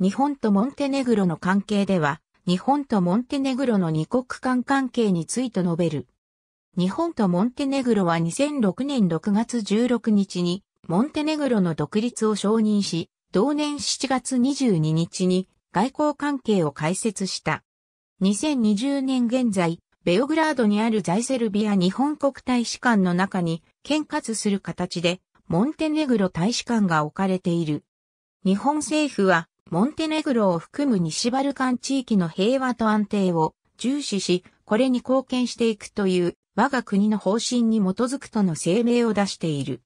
日本とモンテネグロの関係では、日本とモンテネグロの二国間関係について述べる。日本とモンテネグロは2006年6月16日に、モンテネグロの独立を承認し、同年7月22日に外交関係を開設した。2020年現在、ベオグラードにある在セルビア日本国大使館の中に、兼嘩する形で、モンテネグロ大使館が置かれている。日本政府は、モンテネグロを含む西バルカン地域の平和と安定を重視し、これに貢献していくという我が国の方針に基づくとの声明を出している。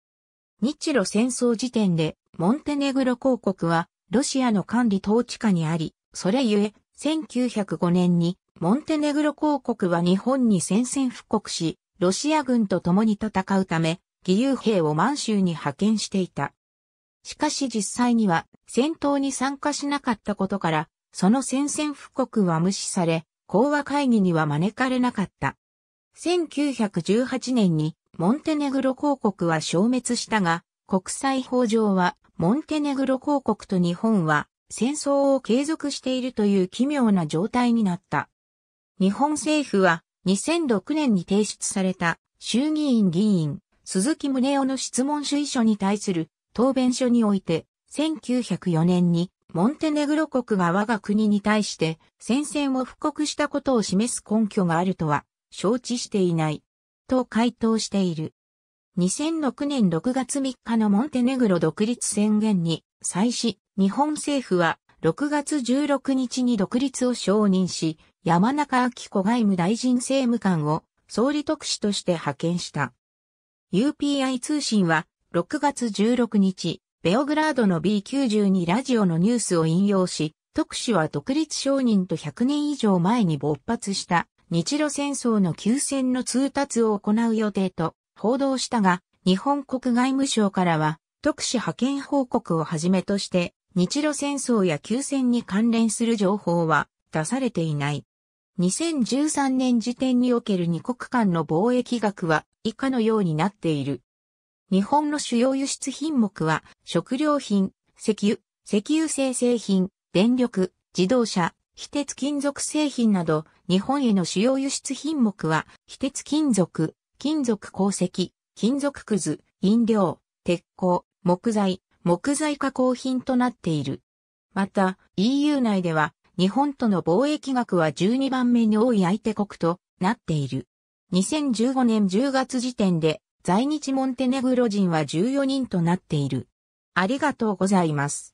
日露戦争時点でモンテネグロ公国はロシアの管理統治下にあり、それゆえ1905年にモンテネグロ公国は日本に宣戦布告し、ロシア軍と共に戦うため、義勇兵を満州に派遣していた。しかし実際には戦闘に参加しなかったことから、その宣戦布告は無視され、講和会議には招かれなかった。1918年にモンテネグロ公国は消滅したが、国際法上はモンテネグロ公国と日本は戦争を継続しているという奇妙な状態になった。日本政府は2006年に提出された衆議院議員鈴木宗男の質問主意書に対する答弁書において、1904年に、モンテネグロ国が我が国に対して戦線を布告したことを示す根拠があるとは承知していない。と回答している。2006年6月3日のモンテネグロ独立宣言に際し、日本政府は6月16日に独立を承認し、山中明子外務大臣政務官を総理特使として派遣した。UPI 通信は6月16日、ベオグラードの B92 ラジオのニュースを引用し、特使は独立承認と100年以上前に勃発した日露戦争の休戦の通達を行う予定と報道したが、日本国外務省からは特使派遣報告をはじめとして、日露戦争や休戦に関連する情報は出されていない。2013年時点における二国間の貿易額は以下のようになっている。日本の主要輸出品目は、食料品、石油、石油生成品、電力、自動車、非鉄金属製品など、日本への主要輸出品目は、非鉄金属、金属鉱石、金属くず、飲料、鉄鋼、木材、木材加工品となっている。また、EU 内では、日本との貿易額は12番目に多い相手国となっている。2015年10月時点で、在日モンテネグロ人は14人となっている。ありがとうございます。